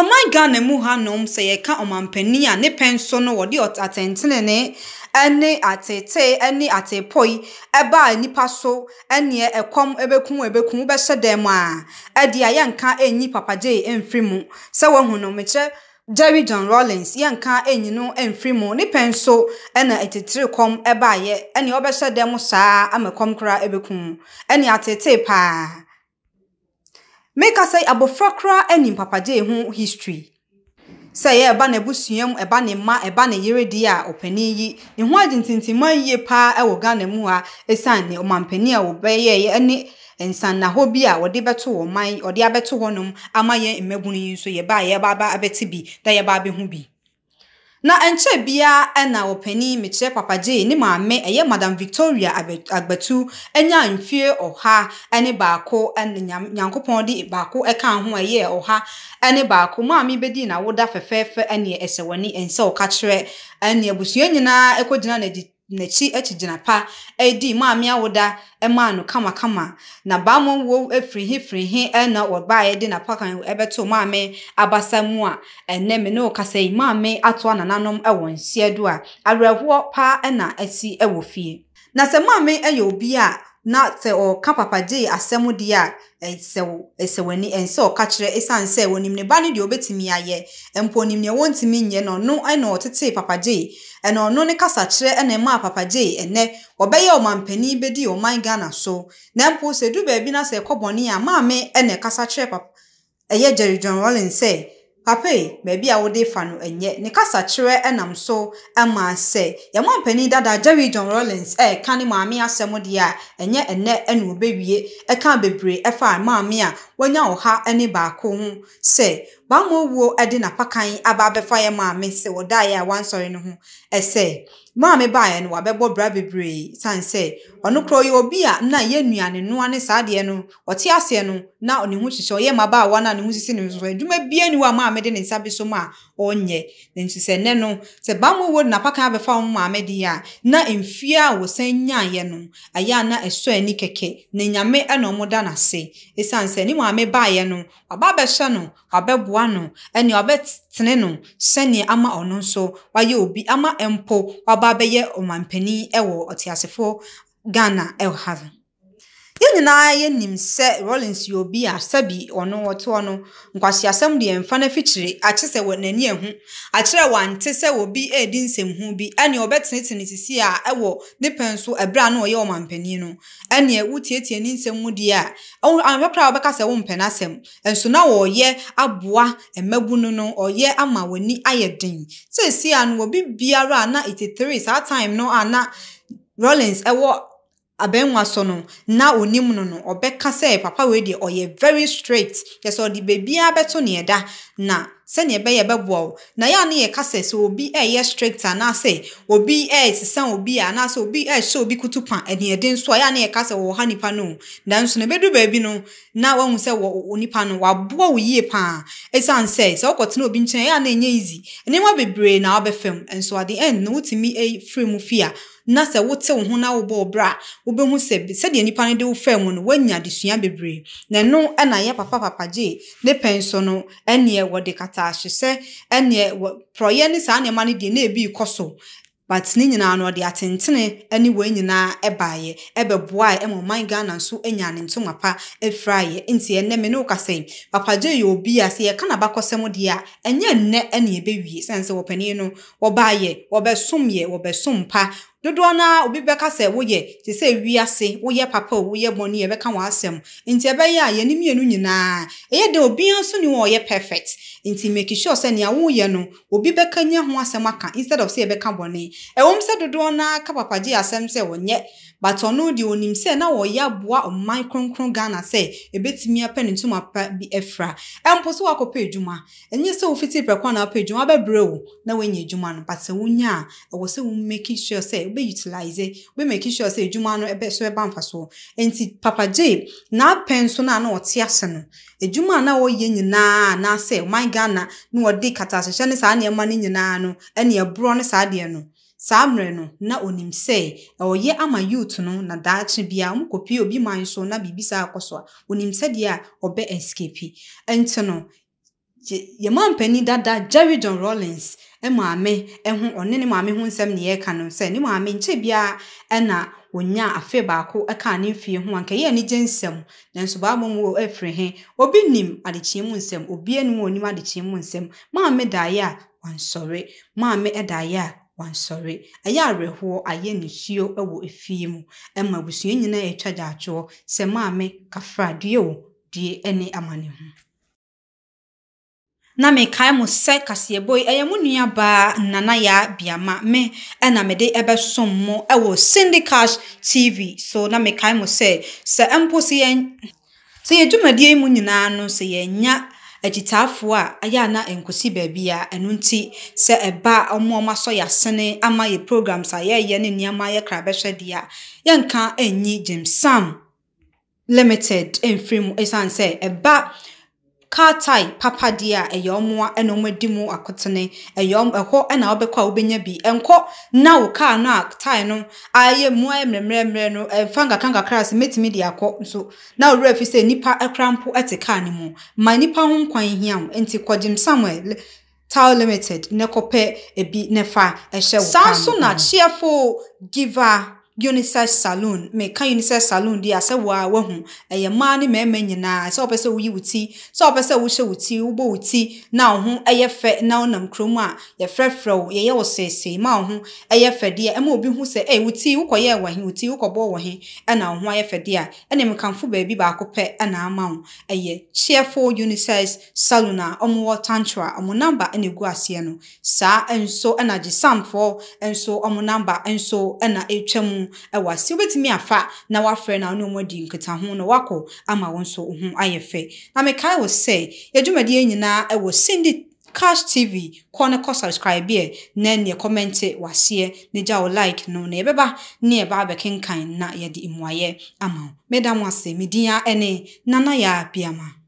ɔman ghana mu hanom sɛ yɛka ɔmanpanin a ne pɛn so no wɔde atɛntenene ne atete ne atepɔ yi ɛbaa nipa so ɛneɛ ɛkɔm ɛbɛkum ɛbɛkum bɛhyɛ dan mu a ɛdeɛ a yɛnka ɛnyi papagye ɛmfiri mu se wɔahu no mekyerɛ jerry john rollins yɛnka ɛnyi no ɛmfiri mu ne pɛn so ɛna ɛtitiri kɔm ɛbaayɛ ɛneɛ ɔbɛhyɛ dan mu saa ama kɔm koraa ɛbɛkum ɛne atete paa meka sɛ abɔfra koraa anim papagye ho history sɛ ɛyɛ ɛba n'abusua mu ɛba ne mma ɛba ne yeredeɛ a ɔpanin yi ne ho agye ntintima yie paa ɛwɔ ghana mu ha ɛsiane ne ɔmampanin a wɔbɛyɛɛ ɛne nsannahɔ bi a wɔde bɛto wɔn man ɔde abɛto hɔnom ama yɛn mmabunu yi nso yɛba a yɛba aba abɛte bi na yɛba abɛhu bi na nkyɛ biara na ɔpanin mekyerɛ papa gye ne maame ɛyɛ madam victoria agbatu anya mfie ɔha ne baako ne nyankopɔn de baako ka ho ɛyɛ ɔha ne baako maame bɛdi n'awoda fɛfɛɛfɛ ne ɛsɛ w'ani nsa ɔka kyerɛ ne abusua nyinaa kɔgyina n'adi n'akyi akyigyina pa edi maame awoda maa no kamakama na baamo wo efirihi firihi na ɔbaa yɛde n'apakan ɛbɛto maame abasa mu a ɛnɛ me ne ɔkasa yi maame ato nananom wɔ nsia do a awerɛhoɔ paa na asi wɔ fie na sɛ maame yɛ obi a na sɛ ɔka papa gye asɛm deɛ a ɛsɛ ɛsɛ w'ani ɛnsɛ ɔka kyerɛ ɛsan sɛ wɔnim ne ba no deɛ obetumi ayɛ mpo nim deɛ wɔntumi nyɛ no ɔno ɛna ɔtete papa gye ɛna ɔno ne kasa ɛna ɛmaa papa gye ɛnɛ ɔbɛyɛ ɔmanpanin bɛdi ɔman ghana so na mpo sɛ du baabi na sɛ ɛkɔ bɔne a maame ɛna ɛkasakyerɛ papa ɛyɛ jerry john rollins sɛ papa yi baabi a wɔde fa no nyɛ ne kasakyerɛ nam so ma sɛ yɛma mpanin dada jerry john rollins ɛreka ne maame asɛm deɛ a ɛnyɛ ɛnɛ na wɔbɛwie ka bebree fa maame a wɔanya ɔha ne baako ho sɛ bamma owuo de n'apakan aba abɛfa yɛ maame sɛ wɔdaeɛ a wansɔre no ho ɛsɛ maame baeɛ no wabɛbɔ bra bebree sane sɛ ɔno korɔ yɛ obi a na yɛ nnuane noa ne saa deɛ no ɔte aseɛ no na ne ho hyehyɛ ɔyɛ mmabaawa no a ne ho sisi ne nso adwuma bia ni wɔ a maame de ne nsa bi so mu a ɔnyɛ ne nso sɛ nɛ no sɛ bamma owuo de n'apakan abɛfa wɔn maame deɛ a na mfie a wɔsan nyaeɛ no ɛyɛ a na ɛsɔ ani kɛkɛ na nyame na ɔmo da n'ase ɛsiane sɛ ne maame maame baeɛ no waba abɛhyɛ no wabɛboa no ɛnea wabɛtene no sɛnea ama ɔno nso wayɛ obi ama mpo waba abɛyɛ ɔmanpanin ɛwɔ ɔteasefoɔ ghana ɛwɔ ha. yɛn nyinaa yɛnim sɛ rollins yɛ obi a sɛbi ɔno wɔtoɔ no nkwaseasɛm deɛ mfa no afikyire akye sɛ n'ani ahu akyerɛ wante sɛ obi redi bi ɛnea ɔbɛtenetene sisi a ɛwɔ ne pɛn so ɛberɛ a na ɔyɛ ɔmampanin no ɛnea wotietie ne nsɛm mu deɛ a ahwɛ koraa wɔbɛka sɛ wompɛ na wɔreyɛ aboa no ɔyɛ ama w'ani ayɛ den no obi biara a na saa time no na rollins abɛnwa so no na onim no no ɔbɛka sɛ papa wei deɛ ɔyɛ very straight yɛ sɛ ɔde beebiara bɛto ne ɛda na sɛnea ɛbɛyɛ ɛbɛboa wo na yɛ a ne yɛ kasa sɛ obi ɛyɛ strict anaasɛ obi ɛsesa obi a anaasɛ obi ɛhyɛ obi kutu pa ɛne ɛde nso a yɛ a ne yɛ kasa wɔ ha nipa no nanso na ɛbɛduru baabi no na wahu sɛ wɔ nipa no waboa wo yie paa ɛsiane sɛ sɛ wokɔtena obi nkyɛn yɛ a na ɛnyɛ easy nneɛma bebree na wabɛfam nso ade ɛn na wotumi ɛfiri mu fie na sɛ wote wo ho na wobɔ ɔbrɛ a wobɛhu sɛ sɛdeɛ nnipa no de wo fɛ mu no woanya adesua bebree na ɛno ɛna yɛ papa gye ne pɛn so no ɛneɛ wɔde kata staahye sɛ ɛneɛ prɔyɛ ne saa nneɛma no deɛ na ebi kɔ so but ne nyinaa no ɔde atentene ɛne wɔn nyinaa baeɛ bɛboa a ma ɔman ghana nso anya ne ntoma pa afiraeɛ nti ɛnɛ me ne wo kasa yi papagye yɛ obi a sɛ yɛka n'abakɔsɛm deɛ a ɛnyɛ nnɛ ɛne ɛbɛwie sɛne sɛ wɔpanin no wɔbaayɛ wɔbɛsom yɛ wɔbɛsom pa dodoɔ naa obi bɛka sɛ woyɛ te sɛ wiase woyɛ papa o woyɛ bɔne yɛbɛka wɔn asɛm nti ɛbɛyɛ a yɛn ne mmienu nyinaa ɛyɛ dɛ obiara nso ne wɔn ɔyɛ perfect nti make sure sɛ nea woyɛ no obi bɛka nya ho asɛm aka instead of sɛ yɛbɛka bɔne ɛwɔm sɛ dodoɔ naa ka papa papagye asɛm sɛ wɔnyɛ but ɔno deɛ onim sɛ na wɔyɛ aboa ɔman kronkron ghana sɛ ebetumi apɛ ne ntoma pa bi afira ɛmpo so wakɔpɛ adwuma ɛnyɛ sɛ wofiti pɛkɔ na apɛ adwuma abɛbrɛ wo na woanya adwuma no but sɛ wonya a ɛwɔ sɛ wo make sure sɛ wobɛ utilize wobɛ make sure sɛ adwuma no ɛbɛ so ɛba mfa so nti papa gye n'apɛ nso no a na ɔte ase no adwuma a na wɔyɛ nyinaa anaasɛ ɔman ghana na wɔde katahyehyɛ ne saa nneɛma no nyinaa no ɛne ɛborɔ ne saa deɛ no saa mmerɛ no na onim sɛ ɔyɛ ama youth no na daakye bia mokɔpie obi man so na biribi saa akɔ so a onim sɛdeɛ a ɔbɛ escape nti no yɛma mpanin dada jerry john rollins maame ho ɔne ne maame ho nsɛm ne yɛreka no sɛ ne maame nkyɛ biara ɛna wɔnya afe baako ɛka ne mfie ho anka yɛ anigye nsɛm nanso baabɔ mu wɔ afiri he obi nim adekyeɛ mu nsɛm obi nim wɔ nim adekyeɛ mu nsɛm maame daeɛ a wansɔre maame daeɛ a wansɔre ɛyɛ awerɛhoɔ ayɛ nisuo wɔ efie mu ɛma abusua nyinaa atwa daakyeɛ sɛ maame kafra die o due ne amane ho na mekae mo sɛ kaseɛbɔ kaseɛboi ɛyɛ mo nuabaa nanaya biama me ɛna mede ɛbɛsom mo ɛwɔ cindy cash tv so na mekae mo sɛ sɛ mpo sɛ yɛn sɛ yɛ dwumadie mu nyinaa no sɛ yɛnya agyitaafoɔ a ayɛ ana nkɔsi baabi a ɛno nti sɛ ɛba a ɔmo ɔmo asɔ yɛ ama yɛ programs a yɛreyɛ ne nneɛma yɛkra bɛhwɛ deɛ a yɛnka ɛnyi gyimsam limited mfiri mu ɛsiane sɛ ɛba kaltae papadeɛ a ɛyɛ ɔmoa ɛna ɔmo adi mu akotene ɛyɛ ɔmo ɛhɔ ɛna ɔbɛkɔ a ɔbɛnya bi ɛnkɔ na wo kaa no a tae no ayɛ mu ayɛ mmerɛmmerɛmmerɛ no ɛfa nkakra nkakra ase mɛtumi de akɔ nso na owurɛ fi sɛ nipa ɛkora mpo ɛte kaa no mu ma nipa ho nkwan hia wo nti kɔgyim samuel Tao Limited ne kɔpɛ ebi ne fa ɛhyɛ wo kaa no saa nso na cheerful giver unisex saloon meka unisex saloon deɛ asɛ wo a wahu ɛyɛ mmaa ne mmarima nyinaa sɛ wopɛ sɛ woyi wo ti sɛ wopɛ sɛ wohyɛ wo ti wobɔ wo ti na wo ho ɛyɛ fɛ na wonam kurom a yɛfrɛfrɛ wo yɛyɛ wo seesei ma wo ho fe fɛ deɛ ɛma obi se sɛ ɛyɛ wo ti wokɔyɛɛ wɔ he wo ti wokɔbɔɔ wɔ he ɛna wo ho ayɛ fɛ deɛ a ɛne mekamfo baabi baako pɛ ɛna ama wo ɛyɛ cheerful unisex saloon a ɔmowɔ tantro a ɔmo namba ɛna ɛgu aseɛ no saa nso ɛna gyesamfoɔ nso ɔmo namba nso ɛna ɛtwa e mu ɛwɔ ase wobɛtumi afa na wafrɛ na wo ne ɔmo adi nkitaho na wakɔ ama wo nso wo ho ayɛ fɛ na mekae wɔ sɛ yɛdwumadeɛ nyinaa ɛwɔ sindi cash tv kɔ ne kɔ subscribe yɛ na neɛ kɔmmɛnte waseɛ ne gya wo like no na yɛbɛba ne yɛba abɛkenkan na yɛde mmuayɛ ama wo meda mo ase medin a ɛne nana yɛ biama